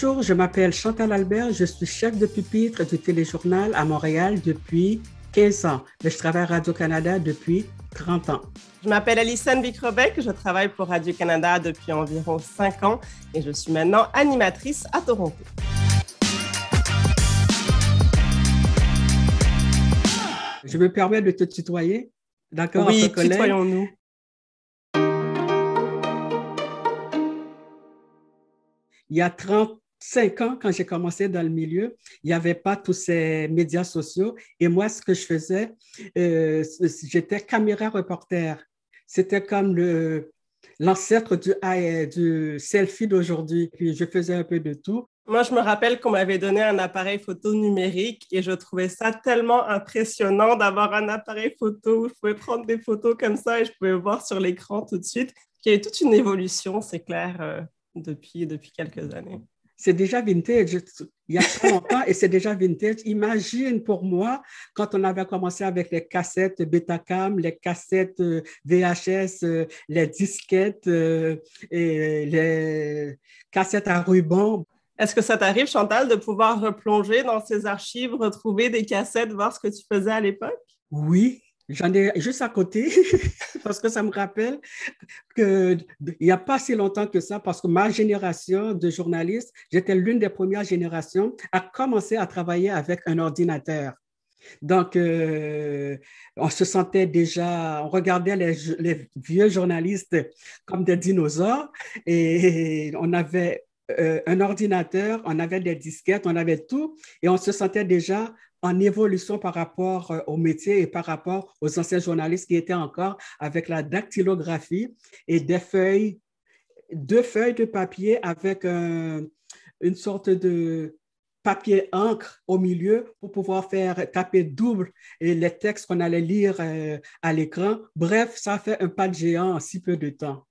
Bonjour, je m'appelle Chantal Albert, je suis chef de pupitre du téléjournal à Montréal depuis 15 ans, mais je travaille à Radio-Canada depuis 30 ans. Je m'appelle Alison Bicrobec, je travaille pour Radio-Canada depuis environ 5 ans et je suis maintenant animatrice à Toronto. Je me permets de te tutoyer, d'accord? Oui, tutoyons-nous. Il y a 30 cinq ans, quand j'ai commencé dans le milieu, il n'y avait pas tous ces médias sociaux. Et moi, ce que je faisais, euh, j'étais caméra reporter. C'était comme l'ancêtre ah, euh, du, selfie d'aujourd'hui. Puis je faisais un peu de tout. Moi, je me rappelle qu'on m'avait donné un appareil photo numérique et je trouvais ça tellement impressionnant d'avoir un appareil photo où je pouvais prendre des photos comme ça et je pouvais voir sur l'écran tout de suite. Il y a eu toute une évolution, c'est clair, euh, depuis, depuis quelques années c'est déjà vintage. Il y a très longtemps et c'est déjà vintage. Imagine pour moi, quand on avait commencé avec les cassettes Betacam, les cassettes euh, VHS, euh, les disquettes euh, et les cassettes à ruban. Est-ce que ça t'arrive, Chantal, de pouvoir replonger dans ces archives, retrouver des cassettes, voir ce que tu faisais à l'époque? Oui, J'en ai juste à côté, parce que ça me rappelle qu'il n'y a pas si longtemps que ça, parce que ma génération de journalistes, j'étais l'une des premières générations à commencer à travailler avec un ordinateur. Donc, euh, on se sentait déjà, on regardait les, vieux journalistes comme des dinosaures et on avait euh, un ordinateur, on avait des disquettes, on avait tout, et on se sentait déjà en évolution par rapport euh, au métier et par rapport aux anciens journalistes qui étaient encore avec la dactylographie et des feuilles, deux feuilles de papier avec une sorte de papier encre au milieu pour pouvoir faire taper double les textes qu'on allait lire euh, à l'écran. Bref, ça fait un pas de géant en si peu de temps.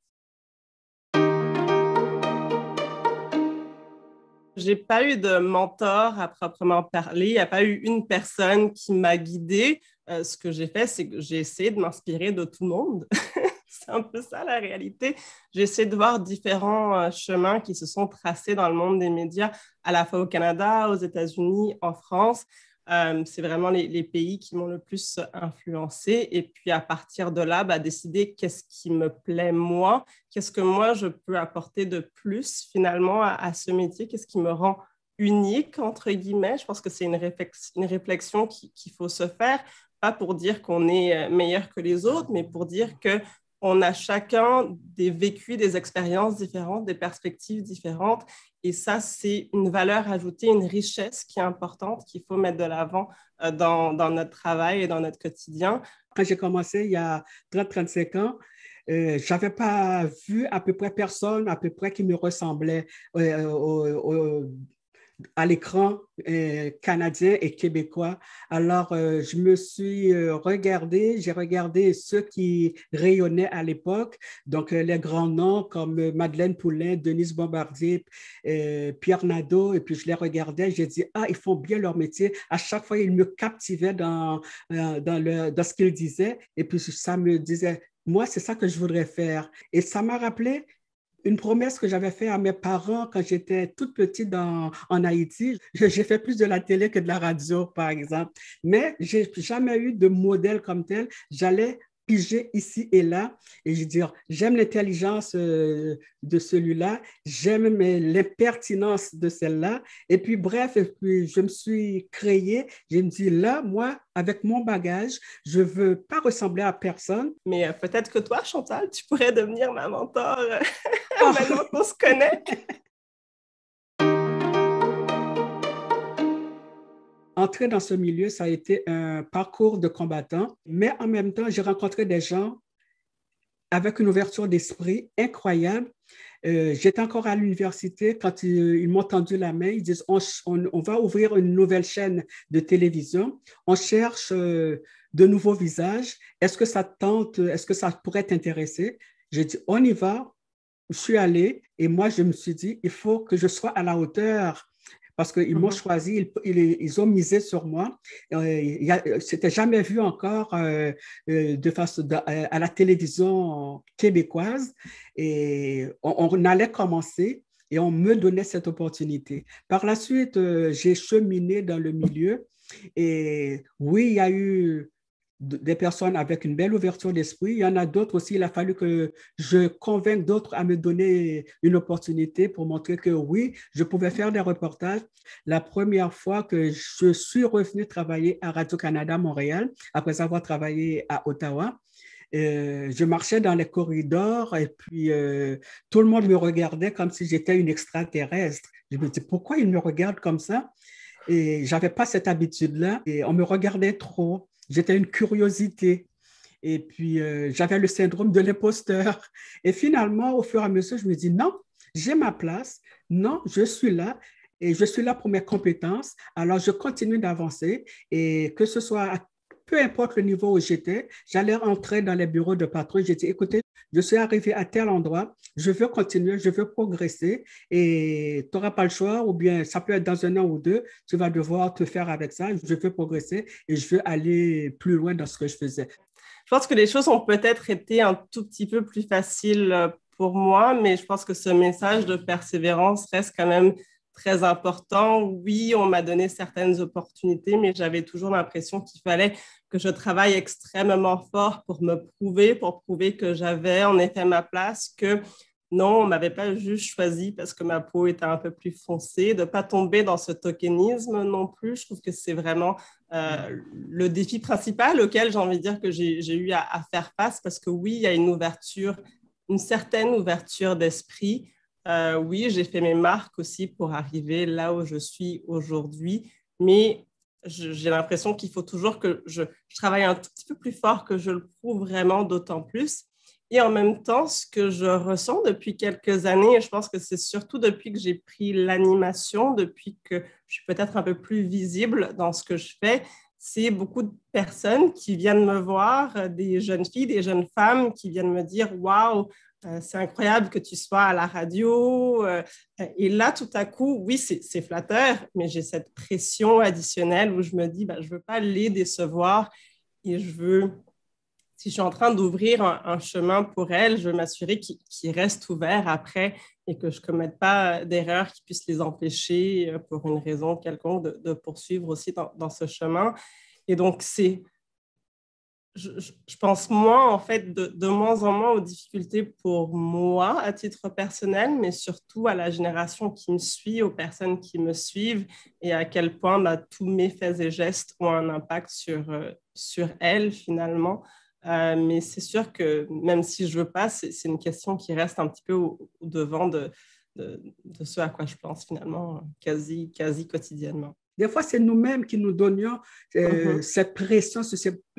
J'ai pas eu de mentor à proprement parler. Il n'y a pas eu une personne qui m'a guidée. Euh, ce que j'ai fait, c'est que j'ai essayé de m'inspirer de tout le monde. c'est un peu ça la réalité. J'ai essayé de voir différents euh, chemins qui se sont tracés dans le monde des médias, à la fois au Canada, aux États-Unis, en France. Euh, c'est vraiment les, pays qui m'ont le plus influencé. Et puis à partir de là, bah, décider qu'est-ce qui me plaît moi, qu'est-ce que moi je peux apporter de plus finalement à, ce métier, qu'est-ce qui me rend unique, entre guillemets. Je pense que c'est une, réflexion, qu'il faut se faire, pas pour dire qu'on est euh, meilleur que les autres, mais pour dire que on a chacun des vécus, des expériences différentes, des perspectives différentes. Et ça, c'est une valeur ajoutée, une richesse qui est importante, qu'il faut mettre de l'avant euh, dans, notre travail et dans notre quotidien. Quand j'ai commencé il y a 30-35 ans, euh, je n'avais pas vu à peu près personne, à peu près qui me ressemblait euh, à l'écran euh, canadien et québécois. Alors, euh, je me suis euh, regardé, regardée, j'ai regardé ceux qui rayonnaient à l'époque, donc les grands noms comme Madeleine Poulin, Denise Bombardier, Pierre Nadeau, et puis je les regardais, j'ai dit, ah, ils font bien leur métier. À chaque fois, ils me captivaient dans, dans, dans ce qu'ils disaient, et puis ça me disait, moi, c'est ça que je voudrais faire. Et ça m'a rappelé une promesse que j'avais faite à mes parents quand j'étais toute petite en Haïti. J'ai fait plus de la télé que de la radio, par exemple. Mais j'ai jamais eu de modèle comme tel. J'allais j'ai ici et là et je dire oh, j'aime l'intelligence euh, de celui-là, j'aime l'impertinence de celle-là et puis bref et puis je me suis créée, je me dis là moi avec mon bagage, je veux pas ressembler à personne. Mais euh, peut-être que toi Chantal, tu pourrais devenir ma mentor maintenant qu'on se connaît. entrer dans ce milieu, ça a été un parcours de combattant, mais en même temps, j'ai rencontré des gens avec une ouverture d'esprit incroyable. Euh, j'étais encore à l'université quand ils, m'ont tendu la main. Ils disent on, va ouvrir une nouvelle chaîne de télévision. On cherche euh, de nouveaux visages. Est-ce que ça tente Est-ce que ça pourrait t'intéresser J'ai dit on y va. Je suis allée et moi je me suis dit il faut que je sois à la hauteur parce qu'ils m'ont mhm. choisi, ils, ont misé sur moi. Euh, C'était jamais vu encore euh, euh, de face euh, à la télévision québécoise. Et on, allait commencer et on me donnait cette opportunité. Par la suite, j'ai cheminé dans le milieu et oui, il y a eu des personnes avec une belle ouverture d'esprit. Il y en a d'autres aussi, il a fallu que je convainque d'autres à me donner une opportunité pour montrer que oui, je pouvais faire des reportages. La première fois que je suis revenue travailler à Radio-Canada Montréal, après avoir travaillé à Ottawa, euh, je marchais dans les corridors et puis euh, tout le monde me regardait comme si j'étais une extraterrestre. Je me disais, pourquoi ils me regardent comme ça? Et j'avais pas cette habitude-là et on me regardait trop. J'étais une curiosité. Et puis, euh, j'avais le syndrome de l'imposteur. Et finalement, au fur et à mesure, je me dis, non, j'ai ma place. Non, je suis là. Et je suis là pour mes compétences. Alors, je continue d'avancer. Et que ce soit peu importe le niveau où j'étais, j'allais rentrer dans les bureaux de patrouille. J'ai dit, écoutez, je suis arrivé à tel endroit, je veux continuer, je veux progresser et tu n'auras pas le choix ou bien ça peut être dans un an ou deux, tu vas devoir te faire avec ça, je veux progresser et je veux aller plus loin dans ce que je faisais. Je pense que les choses ont peut-être été un tout petit peu plus faciles pour moi, mais je pense que ce message de persévérance reste quand même très important. Oui, on m'a donné certaines opportunités, mais j'avais toujours l'impression qu'il fallait que je travaille extrêmement fort pour me prouver, pour prouver que j'avais en effet ma place, que non, on ne m'avait pas juste choisi parce que ma peau était un peu plus foncée, de ne pas tomber dans ce tokenisme non plus. Je trouve que c'est vraiment euh, le défi principal auquel j'ai envie de dire que j'ai eu à, à, faire face parce que oui, il y a une ouverture, une certaine ouverture d'esprit, euh, oui, j'ai fait mes marques aussi pour arriver là où je suis aujourd'hui, mais j'ai l'impression qu'il faut toujours que je, travaille un petit peu plus fort, que je le prouve vraiment d'autant plus. Et en même temps, ce que je ressens depuis quelques années, et je pense que c'est surtout depuis que j'ai pris l'animation, depuis que je suis peut-être un peu plus visible dans ce que je fais, c'est beaucoup de personnes qui viennent me voir, euh, des jeunes filles, des jeunes femmes qui viennent me dire Waouh, euh, c'est incroyable que tu sois à la radio. Euh, euh, et là, tout à coup, oui, c'est flatteur, mais j'ai cette pression additionnelle où je me dis, bah, je ne veux pas les décevoir et je veux, si je suis en train d'ouvrir un, chemin pour elles, je veux m'assurer qu'ils restent ouverts après et que je ne commette pas d'erreurs qui puissent les empêcher, pour une raison quelconque, de, poursuivre aussi dans ce chemin. Et donc, c'est je, pense moins, en fait, de, moins en moins aux difficultés pour moi à titre personnel, mais surtout à la génération qui me suit, aux personnes qui me suivent et à quel point bah, tous mes faits et gestes ont un impact sur, euh, sur elles finalement. Euh, mais c'est sûr que même si je veux pas, c'est une question qui reste un petit peu au, devant de, de, de, ce à quoi je pense finalement quasi, quasi quotidiennement. Des fois, c'est nous-mêmes qui nous donnions euh, uh-huh. cette pression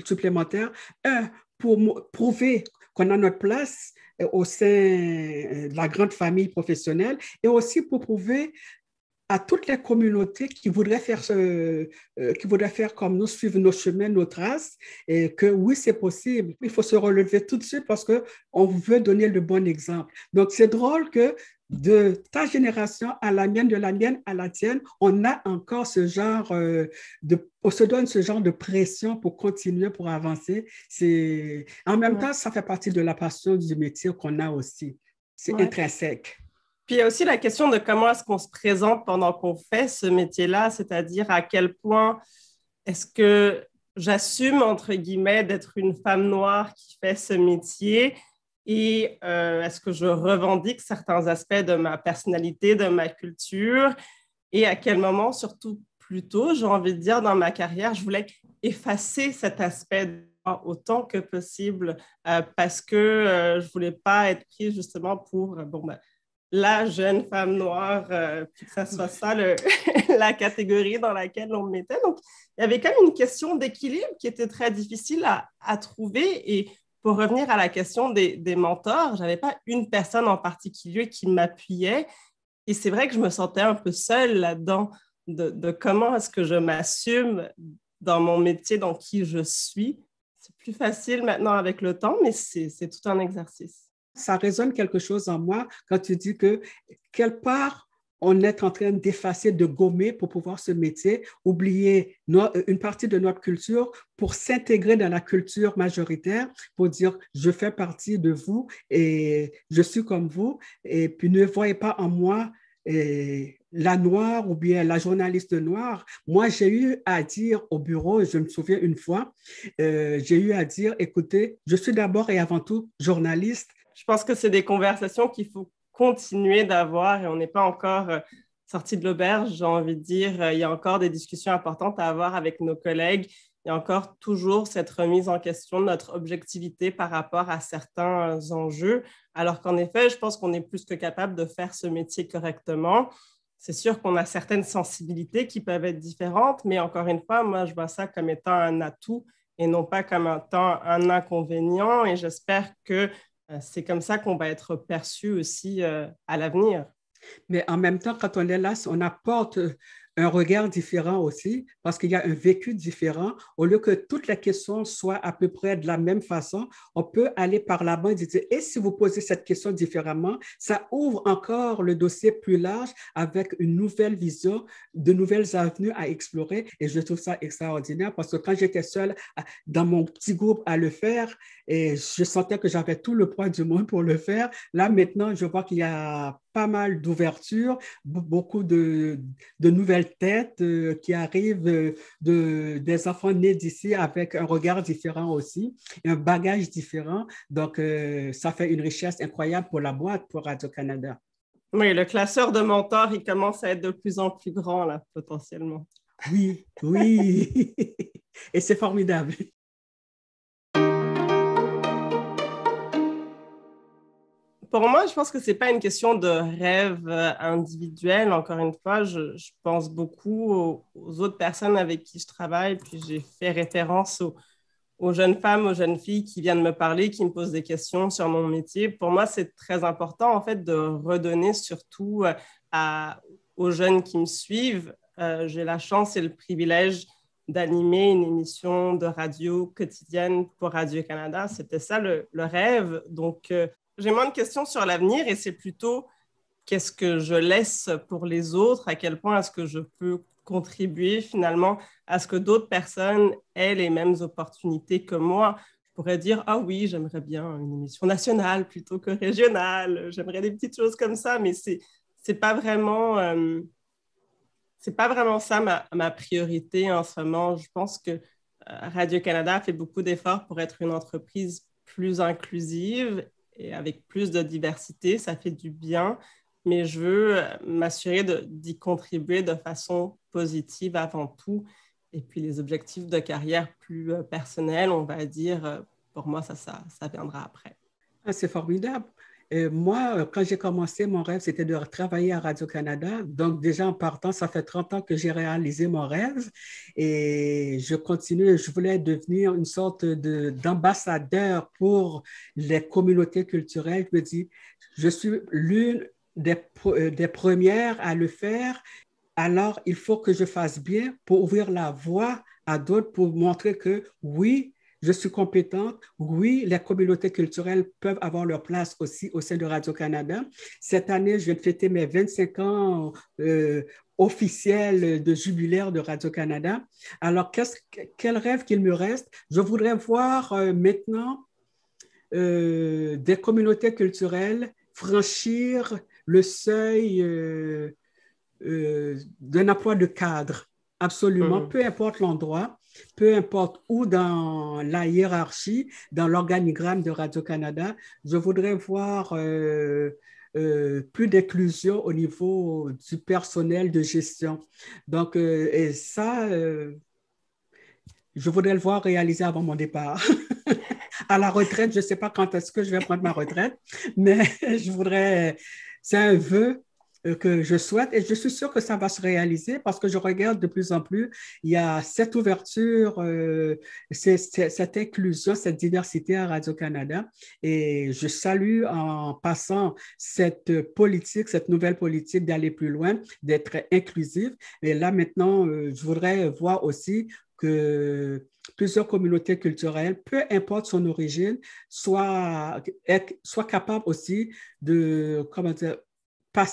supplémentaire, un, pour prouver qu'on a notre place euh, au sein euh, de la grande famille professionnelle et aussi pour prouver à toutes les communautés qui voudraient faire, ce, qui faire comme nous, suivre nos chemins, nos traces, et que oui, c'est possible. Il faut se relever tout de suite parce qu'on veut donner le bon exemple. Donc, c'est drôle que de ta génération à la mienne, de la mienne à la tienne, on a encore ce genre euh, de, on se donne ce genre de pression pour continuer, pour avancer. C'est, en même temps, ça fait partie de la passion du métier qu'on a aussi. C'est intrinsèque. Puis il y a aussi la question de comment est-ce qu'on se présente pendant qu'on fait ce métier-là, c'est-à-dire à quel point est-ce que j'assume, entre guillemets, d'être une femme noire qui fait ce métier et euh, est-ce que je revendique certains aspects de ma personnalité, de ma culture et à quel moment, surtout plus tôt, j'ai envie de dire, dans ma carrière, je voulais effacer cet aspect autant que possible euh, parce que euh, je ne voulais pas être prise justement pour bon, ben, la jeune femme noire, que ça soit ça le, la catégorie dans laquelle on me mettait. Donc, il y avait quand même une question d'équilibre qui était très difficile à, à trouver et pour revenir à la question des, mentors, je n'avais pas une personne en particulier qui m'appuyait. Et c'est vrai que je me sentais un peu seule là-dedans, de, comment est-ce que je m'assume dans mon métier, dans qui je suis. C'est plus facile maintenant avec le temps, mais c'est tout un exercice. Ça résonne quelque chose en moi quand tu dis que quelle part, on est en train d'effacer, de gommer pour pouvoir se métier, oublier euh, une partie de notre culture pour s'intégrer dans la culture majoritaire, pour dire je fais partie de vous et je suis comme vous, et puis ne voyez pas en moi euh, la noire ou bien la journaliste noire, moi j'ai eu à dire au bureau, je me souviens une fois, euh, j'ai eu à dire, écoutez, je suis d'abord et avant tout journaliste. Je pense que c'est des conversations qu'il faut continuer d'avoir et on n'est pas encore euh, sorti de l'auberge, j'ai envie de dire. Euh, il y a encore des discussions importantes à avoir avec nos collègues. Il y a encore toujours cette remise en question de notre objectivité par rapport à certains euh, enjeux, alors qu'en effet, je pense qu'on est plus que capable de faire ce métier correctement. C'est sûr qu'on a certaines sensibilités qui peuvent être différentes, mais encore une fois, moi, je vois ça comme étant un atout et non pas comme un un inconvénient. Et j'espère que euh, c'est comme ça qu'on va être perçu aussi euh, à l'avenir. Mais en même temps, quand on est là, on apporte un regard différent aussi, parce qu'il y a un vécu différent. Au lieu que toutes les questions soient à peu près de la même façon, on peut aller par là bas et dire, et si vous posez cette question différemment, ça ouvre encore le dossier plus large avec une nouvelle vision, de nouvelles avenues à explorer. Et je trouve ça extraordinaire parce que quand j'étais seule dans mon petit groupe à le faire, et je sentais que j'avais tout le poids du monde pour le faire, là maintenant, je vois qu'il y a pas mal d'ouverture, beaucoup de, de, nouvelles têtes euh, qui arrivent, euh, de, des enfants nés d'ici avec un regard différent aussi, un bagage différent. Donc, euh, ça fait une richesse incroyable pour la boîte, pour Radio-Canada. Oui, le classeur de mentors, il commence à être de plus en plus grand, là, potentiellement. Oui, oui. Et c'est formidable. pour moi, je pense que ce n'est pas une question de rêve euh, individuel. Encore une fois, je, pense beaucoup aux, autres personnes avec qui je travaille. Puis j'ai fait référence aux, jeunes femmes, aux jeunes filles qui viennent me parler, qui me posent des questions sur mon métier. Pour moi, c'est très important, en fait, de redonner surtout euh, à, aux jeunes qui me suivent. Euh, j'ai la chance et le privilège d'animer une émission de radio quotidienne pour Radio-Canada. C'était ça le, rêve. Donc, j'ai moins de questions sur l'avenir et c'est plutôt qu'est-ce que je laisse pour les autres, à quel point est-ce que je peux contribuer finalement à ce que d'autres personnes aient les mêmes opportunités que moi. Je pourrais dire, ah oui, j'aimerais bien une émission nationale plutôt que régionale, j'aimerais des petites choses comme ça, mais c'est, n'est pas vraiment... Euh, c'est pas vraiment ça ma, ma, priorité en ce moment. Je pense que euh, Radio-Canada fait beaucoup d'efforts pour être une entreprise plus inclusive et avec plus de diversité, ça fait du bien, mais je veux euh, m'assurer d'y contribuer de façon positive avant tout. Et puis les objectifs de carrière plus euh, personnels, on va dire, euh, pour moi, ça, ça, viendra après. Ah, c'est formidable moi, euh, quand j'ai commencé, mon rêve, c'était de travailler à Radio-Canada. Donc, déjà en partant, ça fait 30 ans que j'ai réalisé mon rêve et je continue. Je voulais devenir une sorte d'ambassadeur pour les communautés culturelles. Je me dis, je suis l'une des, euh, des premières à le faire. Alors, il faut que je fasse bien pour ouvrir la voie à d'autres pour montrer que oui, je suis compétente. Oui, les communautés culturelles peuvent avoir leur place aussi au sein de Radio-Canada. Cette année, je viens de fêter mes 25 ans euh, officiels de jubilaire de Radio-Canada. Alors, quel rêve qu'il me reste? Je voudrais voir euh, maintenant euh, des communautés culturelles franchir le seuil d'un emploi de cadre, absolument, mmh. peu importe l'endroit peu importe où dans la hiérarchie, dans l'organigramme de Radio-Canada, je voudrais voir euh, euh, plus d'inclusion au niveau du personnel de gestion. Donc, euh, et ça, je voudrais le voir réalisé avant mon départ. à la retraite, je ne sais pas quand est-ce que je vais prendre ma retraite, mais je voudrais, c'est un vœu euh, que je souhaite et je suis sûre que ça va se réaliser parce que je regarde de plus en plus, il y a cette ouverture, euh, cette inclusion, cette diversité à Radio-Canada et je salue en passant cette politique, cette nouvelle politique d'aller plus loin, d'être inclusive. Et là maintenant, euh, je voudrais voir aussi que plusieurs communautés culturelles, peu importe son origine, soient, soient capables aussi de, comment dire,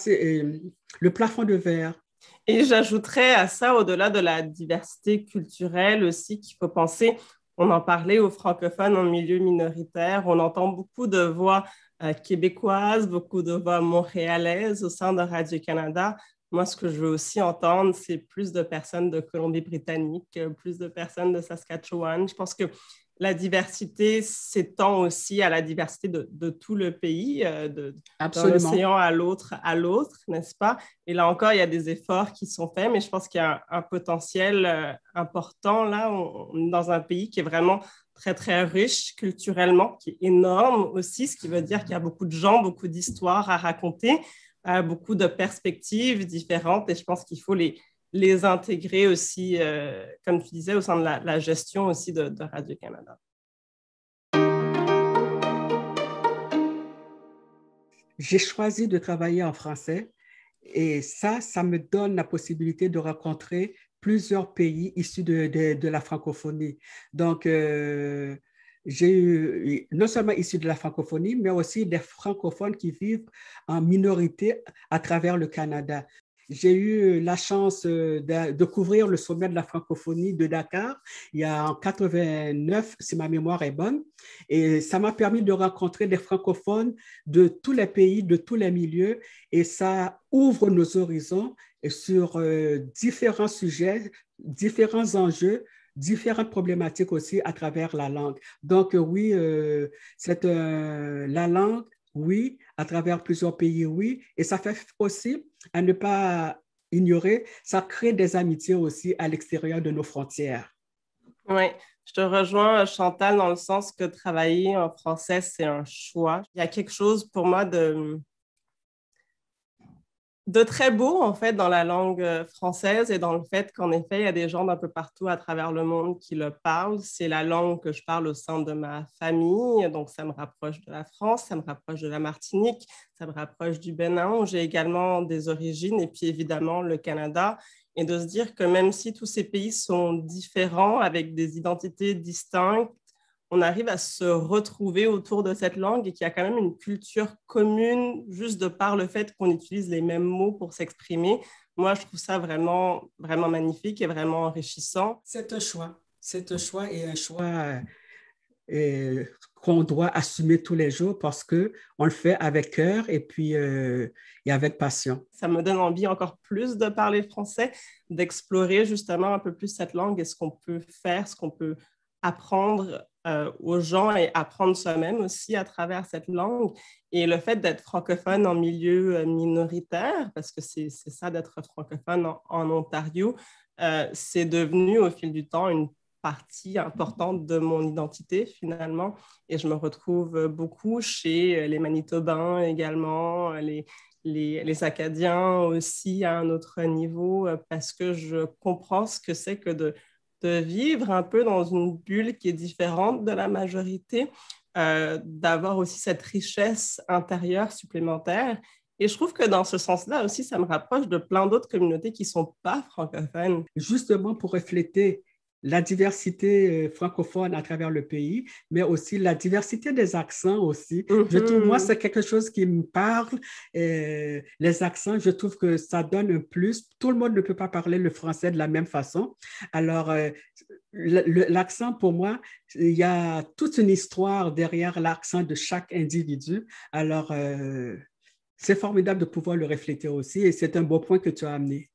euh, le plafond de verre. Et j'ajouterais à ça, au-delà de la diversité culturelle aussi, qu'il faut penser, on en parlait aux francophones en milieu minoritaire, on entend beaucoup de voix euh, québécoises, beaucoup de voix montréalaises au sein de Radio-Canada. Moi, ce que je veux aussi entendre, c'est plus de personnes de Colombie-Britannique, plus de personnes de Saskatchewan. Je pense que la diversité s'étend aussi à la diversité de, tout le pays, euh, de, à l'autre, à l'autre, n'est-ce pas Et là encore, il y a des efforts qui sont faits, mais je pense qu'il y a un, potentiel euh, important. Là, dans un pays qui est vraiment très, très riche culturellement, qui est énorme aussi, ce qui veut dire qu'il y a beaucoup de gens, beaucoup d'histoires à raconter, euh, beaucoup de perspectives différentes, et je pense qu'il faut les, les intégrer aussi, euh, comme tu disais, au sein de la, gestion aussi de, Radio-Canada. J'ai choisi de travailler en français et ça, ça me donne la possibilité de rencontrer plusieurs pays issus de, la francophonie. Donc, euh, j'ai eu non seulement issus de la francophonie, mais aussi des francophones qui vivent en minorité à travers le Canada. J'ai eu la chance euh, de, couvrir le sommet de la francophonie de Dakar il y a en 89, si ma mémoire est bonne. Et ça m'a permis de rencontrer des francophones de tous les pays, de tous les milieux. Et ça ouvre nos horizons sur euh, différents sujets, différents enjeux différentes problématiques aussi à travers la langue. Donc euh, oui, c'est la langue, oui, à travers plusieurs pays, oui. Et ça fait aussi, à ne pas ignorer, ça crée des amitiés aussi à l'extérieur de nos frontières. Oui, je te rejoins, Chantal, dans le sens que travailler en français, c'est un choix. Il y a quelque chose pour moi de de très beau, en fait, dans la langue euh, française et dans le fait qu'en effet, il y a des gens d'un peu partout à travers le monde qui le parlent. C'est la langue que je parle au sein de ma famille, donc ça me rapproche de la France, ça me rapproche de la Martinique, ça me rapproche du Bénin, où j'ai également des origines, et puis évidemment le Canada. Et de se dire que même si tous ces pays sont différents, avec des identités distinctes, on arrive à se retrouver autour de cette langue et qu'il y a quand même une culture commune juste de par le fait qu'on utilise les mêmes mots pour s'exprimer. Moi, je trouve ça vraiment, vraiment magnifique et vraiment enrichissant. C'est un choix. C'est un choix et un choix euh, qu'on doit assumer tous les jours parce que on le fait avec cœur et puis euh, et avec passion. Ça me donne envie encore plus de parler français, d'explorer justement un peu plus cette langue et ce qu'on peut faire, ce qu'on peut apprendre euh, aux gens et apprendre soi-même aussi à travers cette langue. Et le fait d'être francophone en milieu euh, minoritaire, parce que c'est ça d'être francophone en, Ontario, euh, c'est devenu au fil du temps une partie importante de mon identité finalement. Et je me retrouve beaucoup chez les Manitobains également, les, les, les, Acadiens aussi à un autre niveau, parce que je comprends ce que c'est que de de vivre un peu dans une bulle qui est différente de la majorité, euh, d'avoir aussi cette richesse intérieure supplémentaire. Et je trouve que dans ce sens-là aussi, ça me rapproche de plein d'autres communautés qui ne sont pas francophones. Justement, pour refléter la diversité euh, francophone à travers le pays, mais aussi la diversité des accents aussi. Je trouve, moi, mm-hmm. c'est quelque chose qui me parle. Euh, les accents, je trouve que ça donne un plus. Tout le monde ne peut pas parler le français de la même façon. Alors, euh, l'accent, pour moi, il y a toute une histoire derrière l'accent de chaque individu. Alors, c'est formidable de pouvoir le refléter aussi et c'est un beau point que tu as amené.